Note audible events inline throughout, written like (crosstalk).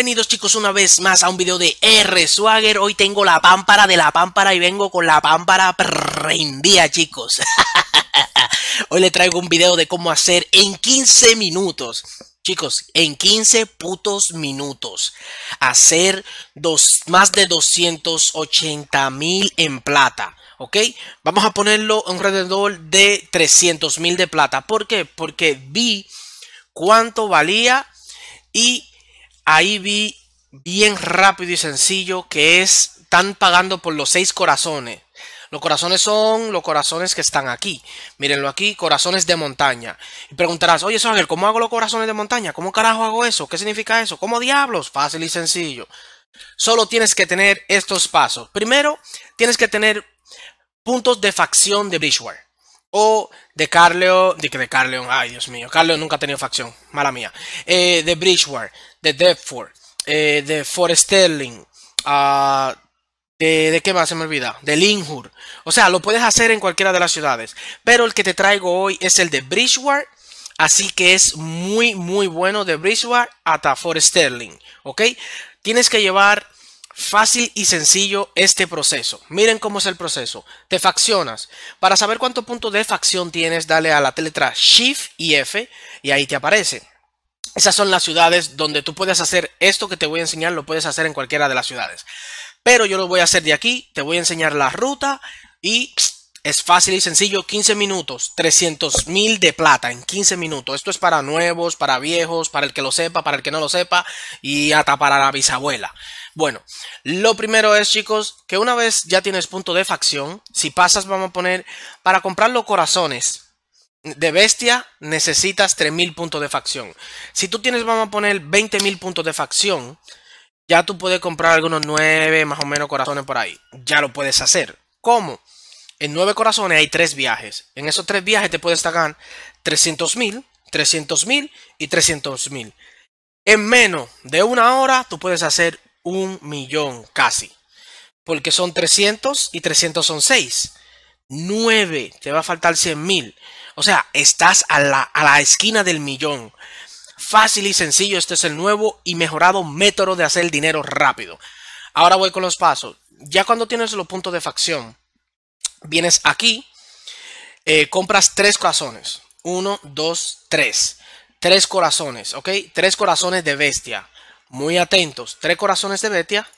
Bienvenidos chicos una vez más a un video de R Swagger. Hoy tengo la pámpara de la pámpara y vengo con la pámpara prendida chicos. (laughs) Hoy le traigo un video de cómo hacer en 15 minutos. Chicos, en 15 putos minutos. Hacer dos, más de 280 mil en plata. ¿Ok? Vamos a ponerlo alrededor de 300 mil de plata. ¿Por qué? Porque vi cuánto valía y ahí vi bien rápido y sencillo que es, están pagando por los seis corazones. Los corazones son los corazones que están aquí. Mírenlo aquí, corazones de montaña. Y preguntarás, oye, Ángel, ¿cómo hago los corazones de montaña? ¿Cómo carajo hago eso? ¿Qué significa eso? ¿Cómo diablos? Fácil y sencillo. Solo tienes que tener estos pasos. Primero, tienes que tener puntos de facción de Bridgeware o de Carleon, de, de Carleon, ay Dios mío, Carleon nunca ha tenido facción, mala mía, eh, de Bridgewater, de Deptford, eh, de Foresterling, ah, de, qué más se me olvida, de Linhur, o sea, lo puedes hacer en cualquiera de las ciudades, pero el que te traigo hoy es el de Bridgewater, así que es muy muy bueno de Bridgewater hasta Foresterling, ¿ok? Tienes que llevar Fácil y sencillo este proceso. Miren cómo es el proceso. Te faccionas. Para saber cuánto punto de facción tienes, dale a la letra Shift y F y ahí te aparece. Esas son las ciudades donde tú puedes hacer esto que te voy a enseñar, lo puedes hacer en cualquiera de las ciudades. Pero yo lo voy a hacer de aquí, te voy a enseñar la ruta y es fácil y sencillo, 15 minutos, 300 mil de plata en 15 minutos. Esto es para nuevos, para viejos, para el que lo sepa, para el que no lo sepa y hasta para la bisabuela. Bueno, lo primero es chicos que una vez ya tienes punto de facción, si pasas vamos a poner para comprar los corazones de bestia necesitas 3000 puntos de facción. Si tú tienes vamos a poner 20000 puntos de facción, ya tú puedes comprar algunos 9 más o menos corazones por ahí. Ya lo puedes hacer. ¿Cómo? en nueve corazones hay tres viajes. En esos tres viajes te puedes sacar 300.000, mil, mil y 300.000. mil. En menos de una hora tú puedes hacer un millón casi. Porque son 300 y 300 son 6. 9, te va a faltar 100 mil. O sea, estás a la, a la esquina del millón. Fácil y sencillo, este es el nuevo y mejorado método de hacer dinero rápido. Ahora voy con los pasos. Ya cuando tienes los puntos de facción, vienes aquí, eh, compras tres corazones. Uno, dos, tres. Tres corazones, ¿ok? Tres corazones de bestia. Muy atentos. Tres corazones de bestia.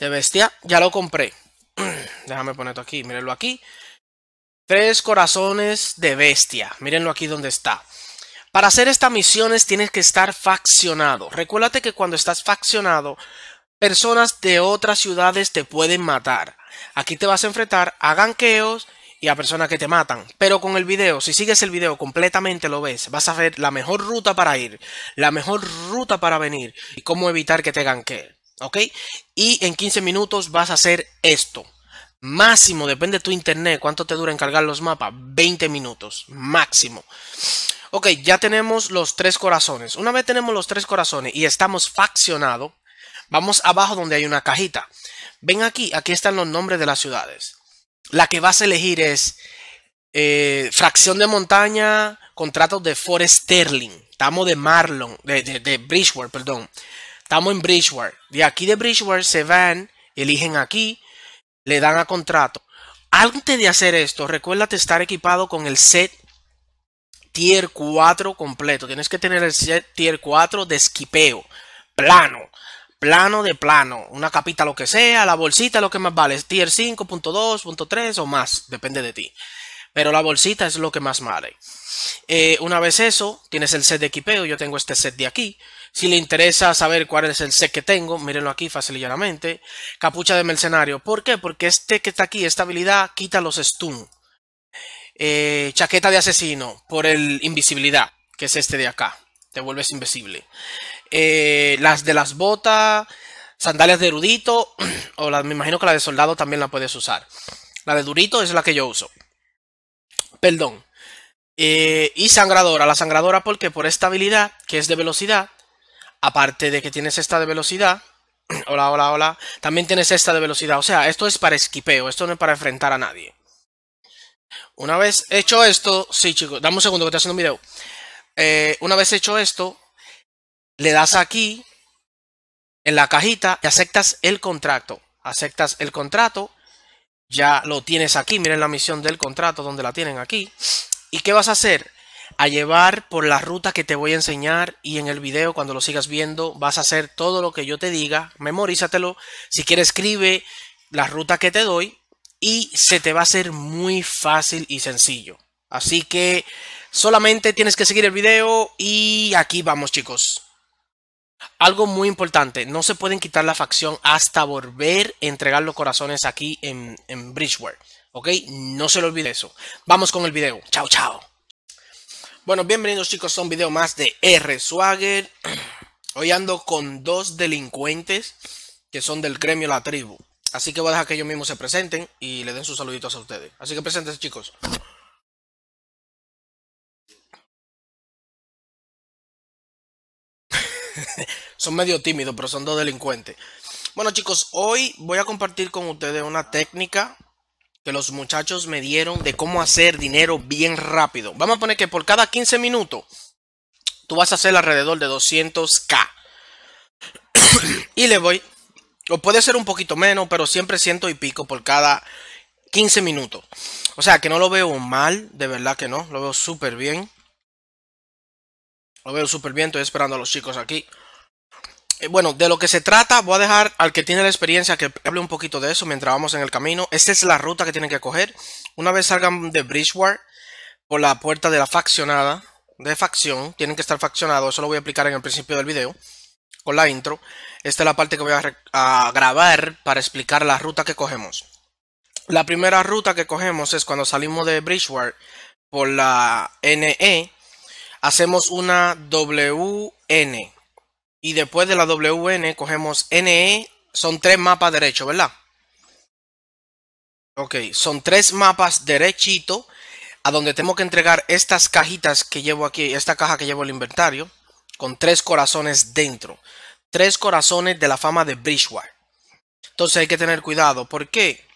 De bestia. Ya lo compré. (clears throat) Déjame ponerlo aquí. Mírenlo aquí. Tres corazones de bestia. Mírenlo aquí donde está. Para hacer estas misiones tienes que estar faccionado. Recuérdate que cuando estás faccionado personas de otras ciudades te pueden matar. Aquí te vas a enfrentar a ganqueos y a personas que te matan. Pero con el video, si sigues el video completamente lo ves, vas a ver la mejor ruta para ir, la mejor ruta para venir y cómo evitar que te ganqueen. ¿Ok? Y en 15 minutos vas a hacer esto. Máximo, depende de tu internet, cuánto te dura en cargar los mapas. 20 minutos, máximo. Ok, ya tenemos los tres corazones. Una vez tenemos los tres corazones y estamos faccionados, Vamos abajo donde hay una cajita. Ven aquí, aquí están los nombres de las ciudades. La que vas a elegir es eh, fracción de montaña, contratos de Forest Sterling. Estamos de Marlon, de, de, perdón. Estamos en Bridgewater. De aquí de Bridgewater se van, eligen aquí, le dan a contrato. Antes de hacer esto, recuérdate estar equipado con el set tier 4 completo. Tienes que tener el set tier 4 de esquipeo, plano plano de plano, una capita lo que sea, la bolsita lo que más vale, es tier 5.2, 3 o más, depende de ti. Pero la bolsita es lo que más vale. Eh, una vez eso, tienes el set de equipeo, yo tengo este set de aquí. Si le interesa saber cuál es el set que tengo, mírenlo aquí fácil y llanamente. Capucha de mercenario, ¿por qué? Porque este que está aquí, esta habilidad, quita los stun. Eh, chaqueta de asesino, por el invisibilidad, que es este de acá, te vuelves invisible. Eh, las de las botas, sandalias de erudito, (clears throat) o me imagino que la de soldado también la puedes usar. La de durito es la que yo uso. Perdón. Eh, y sangradora. La sangradora porque por esta habilidad, que es de velocidad, aparte de que tienes esta de velocidad, (clears throat) hola, hola, hola, también tienes esta de velocidad. O sea, esto es para esquipeo, esto no es para enfrentar a nadie. Una vez hecho esto, sí chicos, dame un segundo que estoy haciendo un video. Eh, una vez hecho esto, le das aquí en la cajita y aceptas el contrato. Aceptas el contrato, ya lo tienes aquí, miren la misión del contrato donde la tienen aquí. ¿Y qué vas a hacer? A llevar por la ruta que te voy a enseñar y en el video cuando lo sigas viendo vas a hacer todo lo que yo te diga, memorízatelo, si quieres escribe la ruta que te doy y se te va a hacer muy fácil y sencillo. Así que solamente tienes que seguir el video y aquí vamos chicos. Algo muy importante, no se pueden quitar la facción hasta volver a entregar los corazones aquí en, en Bridgeware. ¿Ok? No se lo olvide eso. Vamos con el video. Chao, chao. Bueno, bienvenidos chicos a un video más de R Swagger. (clears throat) Hoy ando con dos delincuentes que son del gremio La Tribu. Así que voy a dejar que ellos mismos se presenten y le den sus saluditos a ustedes. Así que presentes chicos. (laughs) son medio tímidos, pero son dos delincuentes. Bueno chicos, hoy voy a compartir con ustedes una técnica que los muchachos me dieron de cómo hacer dinero bien rápido. Vamos a poner que por cada 15 minutos tú vas a hacer alrededor de 200k. (coughs) y le voy, o puede ser un poquito menos, pero siempre ciento y pico por cada 15 minutos. O sea que no lo veo mal, de verdad que no, lo veo súper bien. Lo veo súper bien, estoy esperando a los chicos aquí. Eh, bueno, de lo que se trata, voy a dejar al que tiene la experiencia que hable un poquito de eso mientras vamos en el camino. Esta es la ruta que tienen que coger. Una vez salgan de Bridgewater por la puerta de la faccionada, de facción, tienen que estar faccionados, eso lo voy a explicar en el principio del video, con la intro. Esta es la parte que voy a, grabar para explicar la ruta que cogemos. La primera ruta que cogemos es cuando salimos de Bridgewater por la NE, hacemos una WN. Y después de la WN cogemos NE. Son tres mapas derechos, ¿verdad? Ok, son tres mapas derechito a donde tengo que entregar estas cajitas que llevo aquí, esta caja que llevo el inventario, con tres corazones dentro. Tres corazones de la fama de Bridgewater. Entonces hay que tener cuidado. ¿Por qué?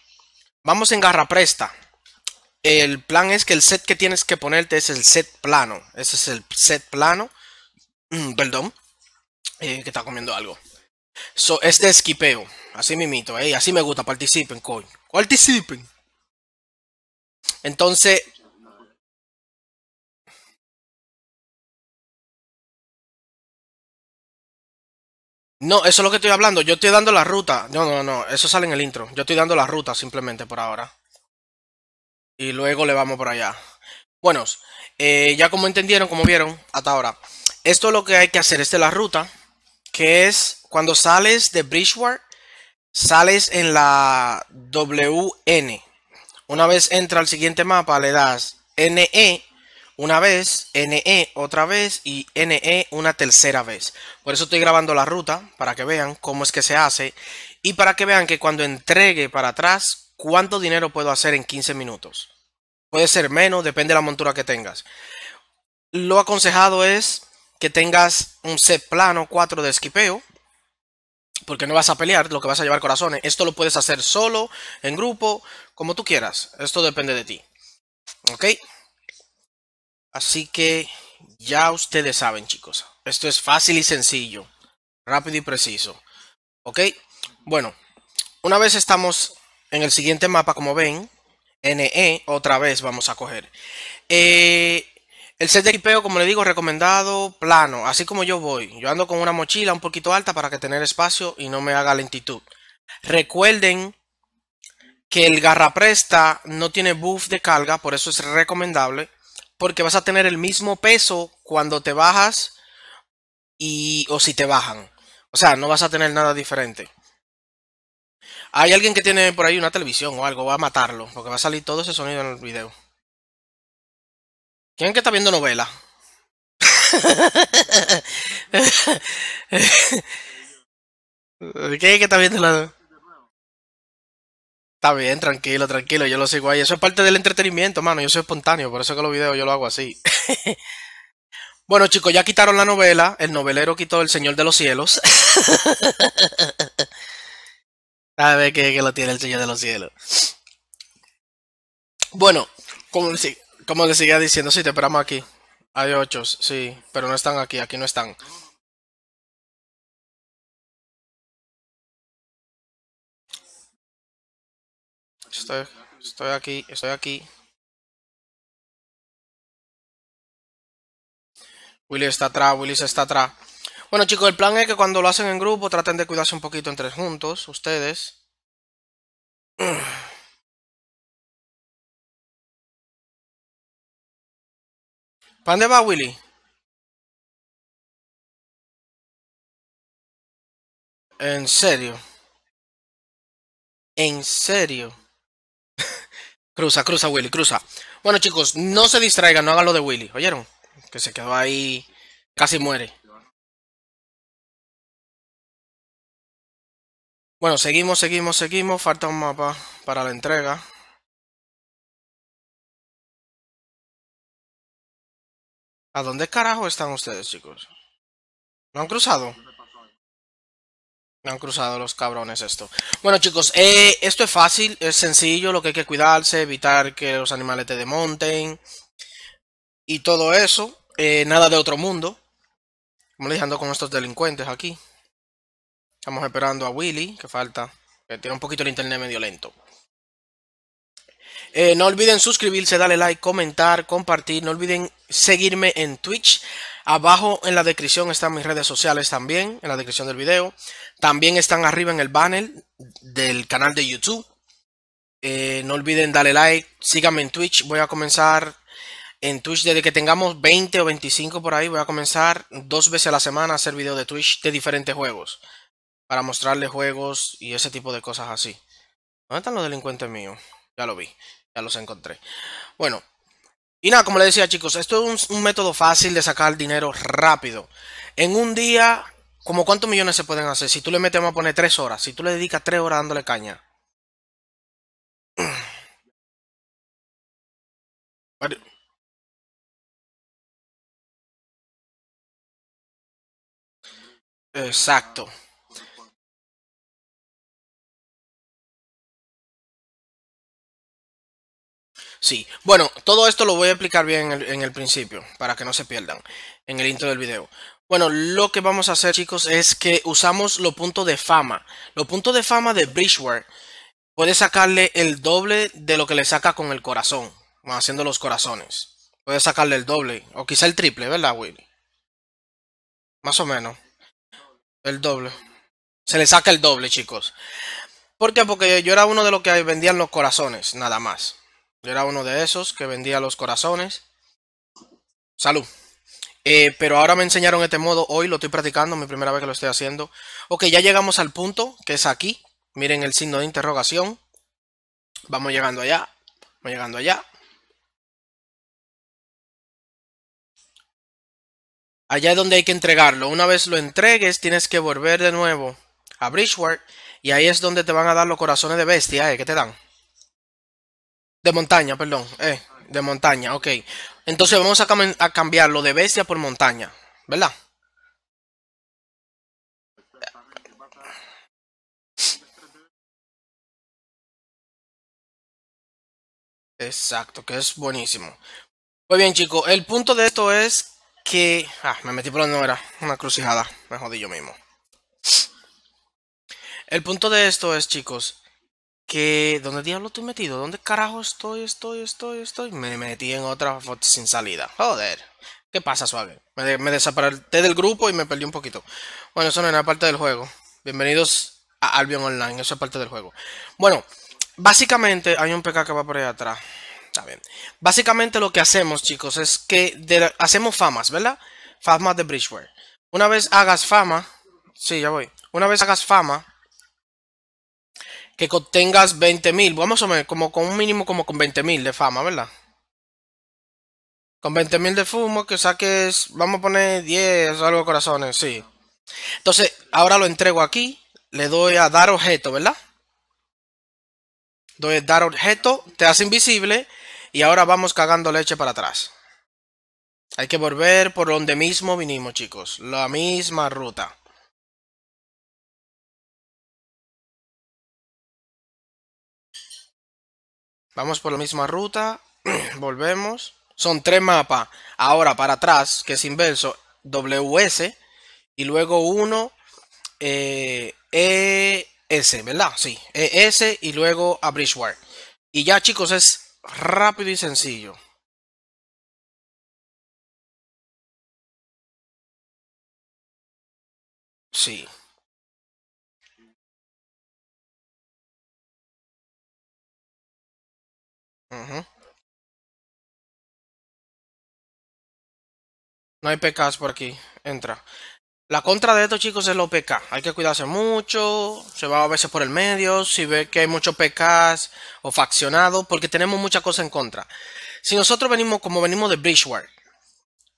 Vamos en garra presta el plan es que el set que tienes que ponerte es el set plano. Ese es el set plano. Mm, perdón. Eh, que está comiendo algo. So, este es quipeo. Así mimito, eh. así me gusta. Participen, coño. Participen. Entonces. No, eso es lo que estoy hablando. Yo estoy dando la ruta. No, no, no. Eso sale en el intro. Yo estoy dando la ruta simplemente por ahora y luego le vamos por allá. Buenos, eh, ya como entendieron, como vieron hasta ahora, esto es lo que hay que hacer, esta es la ruta, que es cuando sales de Bridgewater, sales en la WN. Una vez entra al siguiente mapa, le das NE una vez, NE otra vez y NE una tercera vez. Por eso estoy grabando la ruta, para que vean cómo es que se hace y para que vean que cuando entregue para atrás, ¿Cuánto dinero puedo hacer en 15 minutos? Puede ser menos, depende de la montura que tengas. Lo aconsejado es que tengas un set plano 4 de esquipeo, porque no vas a pelear, lo que vas a llevar corazones. Esto lo puedes hacer solo, en grupo, como tú quieras. Esto depende de ti. ¿Ok? Así que ya ustedes saben, chicos. Esto es fácil y sencillo. Rápido y preciso. ¿Ok? Bueno, una vez estamos en el siguiente mapa, como ven, NE, otra vez vamos a coger. Eh, el set de equipeo, como le digo, recomendado plano, así como yo voy. Yo ando con una mochila un poquito alta para que tener espacio y no me haga lentitud. Recuerden que el garrapresta no tiene buff de carga, por eso es recomendable, porque vas a tener el mismo peso cuando te bajas y o si te bajan. O sea, no vas a tener nada diferente. Hay alguien que tiene por ahí una televisión o algo, va a matarlo, porque va a salir todo ese sonido en el video. ¿Quién que está viendo novela? (laughs) ¿Quién que está viendo la Está bien, tranquilo, tranquilo, yo lo sigo ahí. Eso es parte del entretenimiento, mano. Yo soy espontáneo, por eso que los videos yo lo hago así. (laughs) bueno, chicos, ya quitaron la novela. El novelero quitó El Señor de los Cielos. (laughs) Sabe que, que lo tiene el Señor de los cielos. Bueno, como, como le seguía diciendo, sí, te esperamos aquí. Hay ocho, sí, pero no están aquí, aquí no están. Estoy, estoy aquí, estoy aquí. Willy está atrás, Willis está atrás. Bueno, chicos, el plan es que cuando lo hacen en grupo traten de cuidarse un poquito entre juntos, ustedes. (sighs) ¿Para dónde va Willy? En serio. En serio. (laughs) cruza, cruza, Willy, cruza. Bueno, chicos, no se distraigan, no hagan lo de Willy. ¿Oyeron? Que se quedó ahí. Casi muere. Bueno, seguimos, seguimos, seguimos. Falta un mapa para la entrega. ¿A dónde carajo están ustedes, chicos? ¿No han cruzado? No han cruzado los cabrones esto. Bueno, chicos, eh, esto es fácil, es sencillo. Lo que hay que cuidarse, evitar que los animales te demonten. Y todo eso. Eh, nada de otro mundo. Como le ando con estos delincuentes aquí. Estamos esperando a Willy, que falta. Que tiene un poquito el internet medio lento. Eh, no olviden suscribirse, darle like, comentar, compartir. No olviden seguirme en Twitch. Abajo en la descripción están mis redes sociales también, en la descripción del video. También están arriba en el banner del canal de YouTube. Eh, no olviden darle like, síganme en Twitch. Voy a comenzar en Twitch desde que tengamos 20 o 25 por ahí. Voy a comenzar dos veces a la semana a hacer videos de Twitch de diferentes juegos para mostrarle juegos y ese tipo de cosas así. ¿Dónde están los delincuentes míos? Ya lo vi, ya los encontré. Bueno, y nada, como le decía chicos, esto es un, método fácil de sacar dinero rápido. En un día, como cuántos millones se pueden hacer? Si tú le metes, a poner 3 horas. Si tú le dedicas tres horas dándole caña. (clears throat) Exacto. Sí, bueno, todo esto lo voy a explicar bien en el, principio, para que no se pierdan en el intro del video. Bueno, lo que vamos a hacer, chicos, es que usamos los puntos de fama. Los puntos de fama de Bridgeware puede sacarle el doble de lo que le saca con el corazón, haciendo los corazones. Puede sacarle el doble, o quizá el triple, ¿verdad, Willy? Más o menos. El doble. Se le saca el doble, chicos. ¿Por qué? Porque yo era uno de los que vendían los corazones, nada más. Yo era uno de esos que vendía los corazones. Salud. Eh, pero ahora me enseñaron este modo hoy, lo estoy practicando, mi primera vez que lo estoy haciendo. Ok, ya llegamos al punto, que es aquí. Miren el signo de interrogación. Vamos llegando allá, vamos llegando allá. Allá es donde hay que entregarlo. Una vez lo entregues, tienes que volver de nuevo a Bridgeward. Y ahí es donde te van a dar los corazones de bestia, ¿eh? Que te dan. De montaña, perdón. Eh, de montaña, ok. Entonces vamos a, a cambiarlo de bestia por montaña, ¿verdad? Exacto, que es buenísimo. Muy bien, chicos, el punto de esto es que... Ah, me metí por donde no era. Una crucijada. Me jodí yo mismo. El punto de esto es, chicos, que ¿dónde diablo estoy metido? ¿Dónde carajo estoy, estoy, estoy, estoy? Me metí en otra foto sin salida. Joder. ¿Qué pasa, suave? Me, desaparecí del grupo y me perdí un poquito. Bueno, eso no era parte del juego. Bienvenidos a Albion Online, eso es parte del juego. Bueno, básicamente hay un PK que va por ahí atrás. Está bien. Básicamente lo que hacemos, chicos, es que hacemos famas, ¿verdad? Fama de Bridgeware. Una vez hagas fama... Sí, ya voy. Una vez hagas fama, que contengas 20.000, mil, vamos a ver, como con un mínimo como con 20.000 mil de fama, ¿verdad? Con 20.000 mil de fumo que saques, vamos a poner 10 o algo de corazones, sí. Entonces, ahora lo entrego aquí, le doy a dar objeto, ¿verdad? Doy a dar objeto, te hace invisible y ahora vamos cagando leche para atrás. Hay que volver por donde mismo vinimos, chicos, la misma ruta. Vamos por la misma ruta. (clears throat) Volvemos. Son tres mapas. Ahora para atrás, que es inverso, WS. Y luego uno, eh, ES, ¿verdad? Sí, ES y luego a Bridgewater. Y ya chicos, es rápido y sencillo. Sí. No hay PKs por aquí. Entra. La contra de estos chicos es lo PK. Hay que cuidarse mucho. Se va a veces por el medio. Si ve que hay muchos PKs o faccionados. Porque tenemos muchas cosas en contra. Si nosotros venimos como venimos de Bridgewater.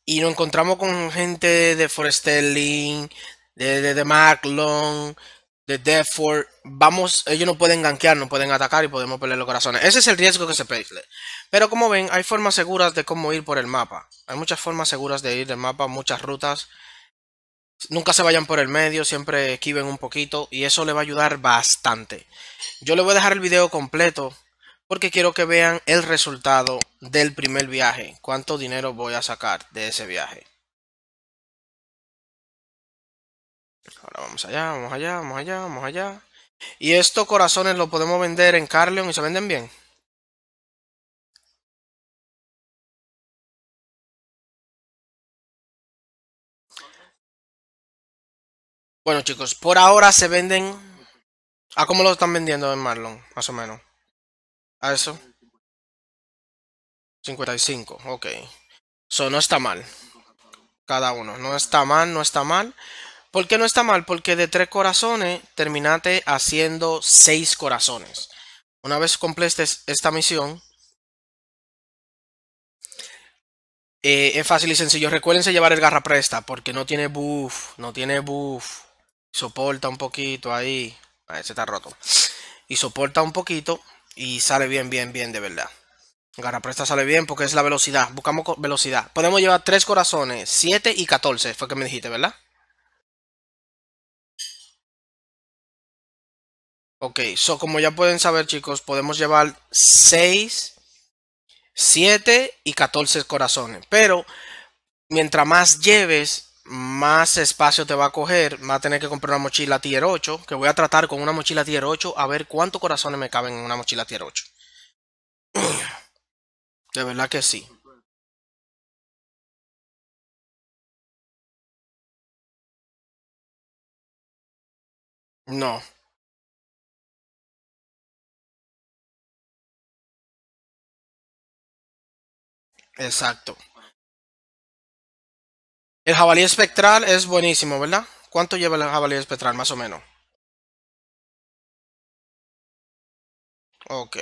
Y nos encontramos con gente de Forestelling. De, de, de de for vamos, ellos no pueden ganquear no pueden atacar y podemos perder los corazones. Ese es el riesgo que se pide Pero como ven, hay formas seguras de cómo ir por el mapa. Hay muchas formas seguras de ir del mapa, muchas rutas. Nunca se vayan por el medio, siempre esquiven un poquito y eso le va a ayudar bastante. Yo le voy a dejar el video completo porque quiero que vean el resultado del primer viaje, cuánto dinero voy a sacar de ese viaje. Pues ahora vamos allá, vamos allá, vamos allá, vamos allá. Y estos corazones los podemos vender en Carleon y se venden bien. Bueno chicos, por ahora se venden... ¿A cómo lo están vendiendo en Marlon? Más o menos. ¿A eso? 55, ok. Eso no está mal. Cada uno. No está mal, no está mal. ¿Por qué no está mal? Porque de tres corazones terminaste haciendo seis corazones. Una vez completes esta misión, eh, es fácil y sencillo. Recuérdense llevar el garra presta porque no tiene buff, no tiene buff. Soporta un poquito ahí. ver, ah, se está roto. Y soporta un poquito y sale bien, bien, bien de verdad. Garra presta sale bien porque es la velocidad. Buscamos velocidad. Podemos llevar tres corazones, siete y catorce. fue que me dijiste, ¿verdad? Ok, so como ya pueden saber chicos, podemos llevar 6, 7 y 14 corazones. Pero mientras más lleves, más espacio te va a coger. Va a tener que comprar una mochila tier 8, que voy a tratar con una mochila tier 8 a ver cuántos corazones me caben en una mochila tier 8. (clears throat) De verdad que sí. No. Exacto. El jabalí espectral es buenísimo, ¿verdad? ¿Cuánto lleva el jabalí espectral, más o menos? Ok.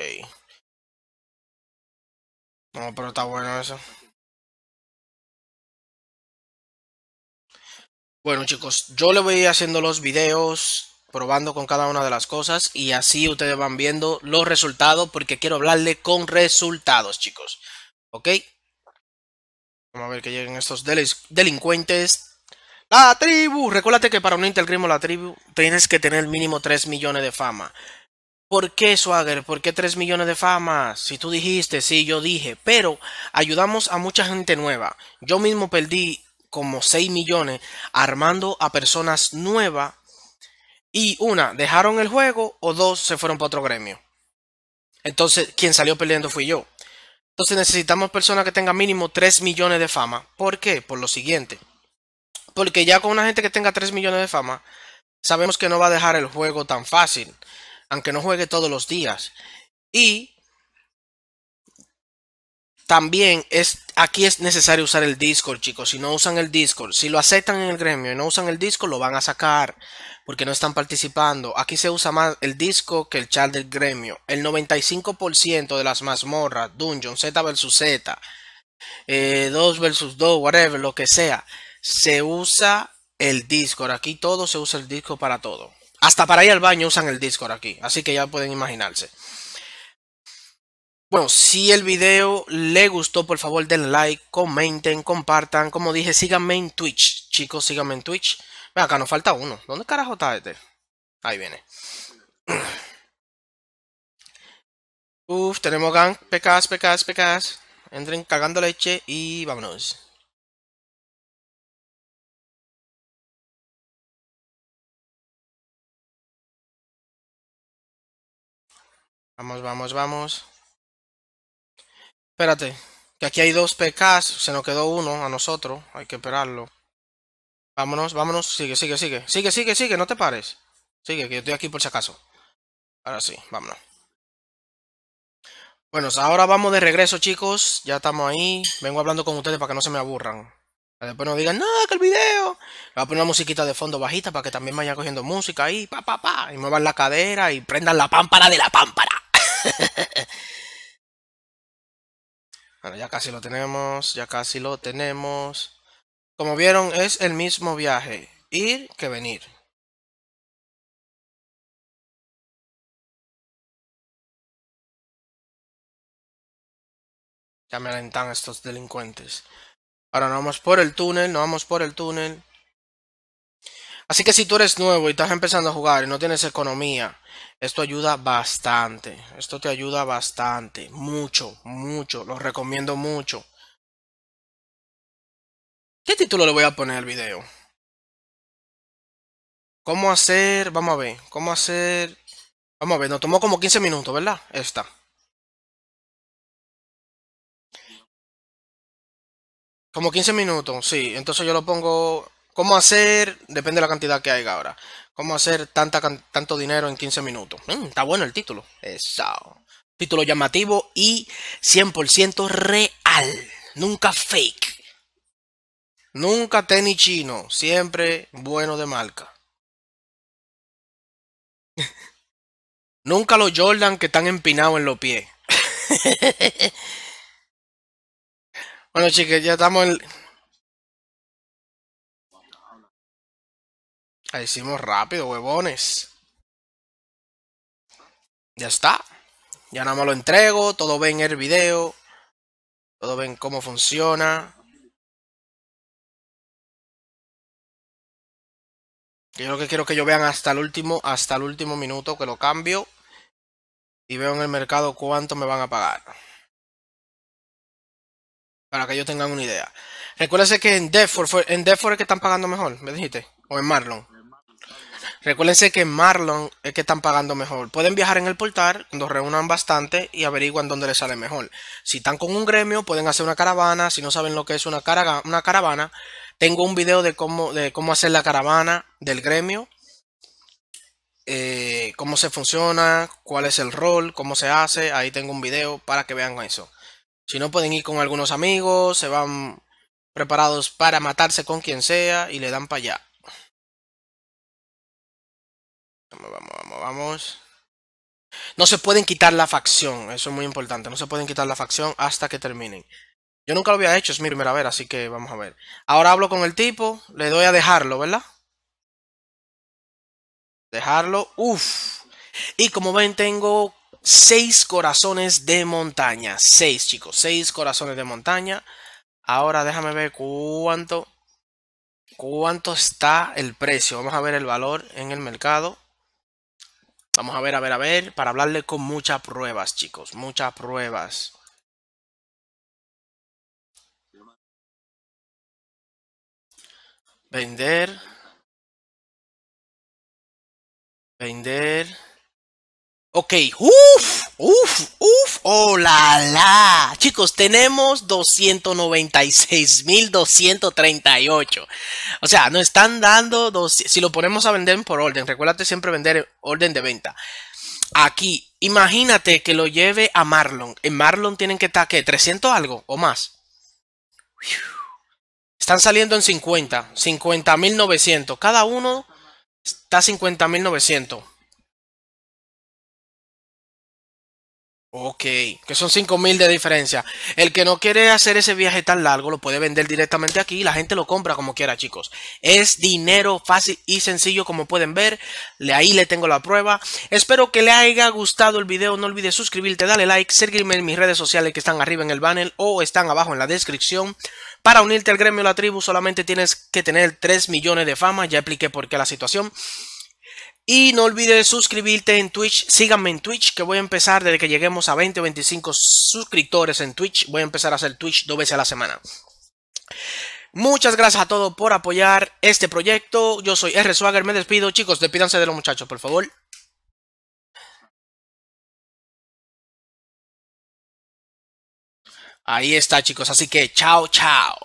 No, pero está bueno eso. Bueno chicos, yo le voy haciendo los videos, probando con cada una de las cosas y así ustedes van viendo los resultados porque quiero hablarle con resultados chicos. ¿Ok? a ver que lleguen estos delincuentes. ¡La tribu! Recuérdate que para unirte al crimen la tribu tienes que tener mínimo 3 millones de fama. ¿Por qué, Swagger? ¿Por qué 3 millones de fama? Si tú dijiste, sí, yo dije. Pero ayudamos a mucha gente nueva. Yo mismo perdí como 6 millones armando a personas nuevas. Y una, dejaron el juego o dos, se fueron para otro gremio. Entonces, quien salió perdiendo fui yo. Entonces necesitamos personas que tengan mínimo 3 millones de fama. ¿Por qué? Por lo siguiente. Porque ya con una gente que tenga 3 millones de fama, sabemos que no va a dejar el juego tan fácil, aunque no juegue todos los días. Y también es aquí es necesario usar el Discord, chicos. Si no usan el Discord, si lo aceptan en el gremio y no usan el Discord, lo van a sacar porque no están participando. Aquí se usa más el Discord que el chat del gremio. El 95% de las mazmorras, Dungeon, Z vs Z, 2 vs 2, whatever, lo que sea, se usa el Discord. Aquí todo se usa el Discord para todo. Hasta para ir al baño usan el Discord aquí. Así que ya pueden imaginarse. Bueno, si el video le gustó, por favor den like, comenten, compartan. Como dije, síganme en Twitch, chicos, síganme en Twitch. acá, nos falta uno. ¿Dónde carajo está este? Ahí viene. (clears throat) Uf, tenemos gang. Pecas, pecas, pecas. Entren cagando leche y vámonos. Vamos, vamos, vamos. Espérate, que aquí hay dos PKs, se nos quedó uno a nosotros, hay que esperarlo. Vámonos, vámonos, sigue, sigue, sigue, sigue, sigue, sigue, no te pares. Sigue, que yo estoy aquí por si acaso. Ahora sí, vámonos. Bueno, ahora vamos de regreso, chicos. Ya estamos ahí. Vengo hablando con ustedes para que no se me aburran. Después no digan, no, que el video. Le voy a poner una musiquita de fondo bajita para que también vaya cogiendo música ahí, pa, pa, pa. Y muevan la cadera y prendan la pámpara de la pámpara. (laughs) Bueno, ya casi lo tenemos, ya casi lo tenemos. Como vieron, es el mismo viaje, ir que venir. Ya me alentan estos delincuentes. Ahora no vamos por el túnel, no vamos por el túnel. Así que si tú eres nuevo y estás empezando a jugar y no tienes economía, esto ayuda bastante. Esto te ayuda bastante. Mucho, mucho. Lo recomiendo mucho. ¿Qué título le voy a poner al video? ¿Cómo hacer? Vamos a ver. ¿Cómo hacer? Vamos a ver. Nos tomó como 15 minutos, ¿verdad? Esta. Como 15 minutos, sí. Entonces yo lo pongo cómo hacer, depende de la cantidad que haya ahora, cómo hacer tanta, tanto dinero en 15 minutos. Mm, está bueno el título. Exacto. Título llamativo y 100% real. Nunca fake. Nunca tenis chino. Siempre bueno de marca. (laughs) Nunca los Jordan que están empinados en los pies. (laughs) bueno, chicas, ya estamos en... Ahí hicimos rápido, huevones. Ya está. Ya nada más lo entrego. Todo ven el video. Todo ven cómo funciona. Yo lo que quiero que yo vean hasta el último, hasta el último minuto que lo cambio. Y veo en el mercado cuánto me van a pagar. Para que ellos tengan una idea. Recuérdense que en Deadford, en es que están pagando mejor, me dijiste. O en Marlon. Recuérdense que Marlon es que están pagando mejor. Pueden viajar en el portal cuando reúnan bastante y averiguan dónde les sale mejor. Si están con un gremio, pueden hacer una caravana. Si no saben lo que es una, caravana, tengo un video de cómo, de cómo hacer la caravana del gremio. Eh, cómo se funciona, cuál es el rol, cómo se hace. Ahí tengo un video para que vean eso. Si no, pueden ir con algunos amigos, se van preparados para matarse con quien sea y le dan para allá. Vamos, vamos, vamos, No se pueden quitar la facción, eso es muy importante. No se pueden quitar la facción hasta que terminen. Yo nunca lo había hecho, es mi primera ver, así que vamos a ver. Ahora hablo con el tipo, le doy a dejarlo, ¿verdad? Dejarlo, uff. Y como ven, tengo seis corazones de montaña. Seis, chicos, seis corazones de montaña. Ahora déjame ver cuánto, cuánto está el precio. Vamos a ver el valor en el mercado. Vamos a ver, a ver, a ver, para hablarle con muchas pruebas, chicos, muchas pruebas. Vender. Vender. Ok, uff, uff, uff, oh la la. Chicos, tenemos 296.238. O sea, nos están dando, dos, si lo ponemos a vender por orden, recuérdate siempre vender orden de venta. Aquí, imagínate que lo lleve a Marlon. En Marlon tienen que estar, ¿qué? 300 algo o más. Están saliendo en 50, 50.900. Cada uno está 50.900. Ok, que son 5000 mil de diferencia. El que no quiere hacer ese viaje tan largo lo puede vender directamente aquí y la gente lo compra como quiera, chicos. Es dinero fácil y sencillo, como pueden ver. Ahí le tengo la prueba. Espero que le haya gustado el video. No olvides suscribirte, darle like, seguirme en mis redes sociales que están arriba en el banner o están abajo en la descripción. Para unirte al gremio La Tribu solamente tienes que tener 3 millones de fama. Ya expliqué por qué la situación. Y no olvides suscribirte en Twitch. Síganme en Twitch, que voy a empezar desde que lleguemos a 20 o 25 suscriptores en Twitch. Voy a empezar a hacer Twitch dos veces a la semana. Muchas gracias a todos por apoyar este proyecto. Yo soy R. Swagger. Me despido. Chicos, despídanse de los muchachos, por favor. Ahí está, chicos. Así que, chao, chao.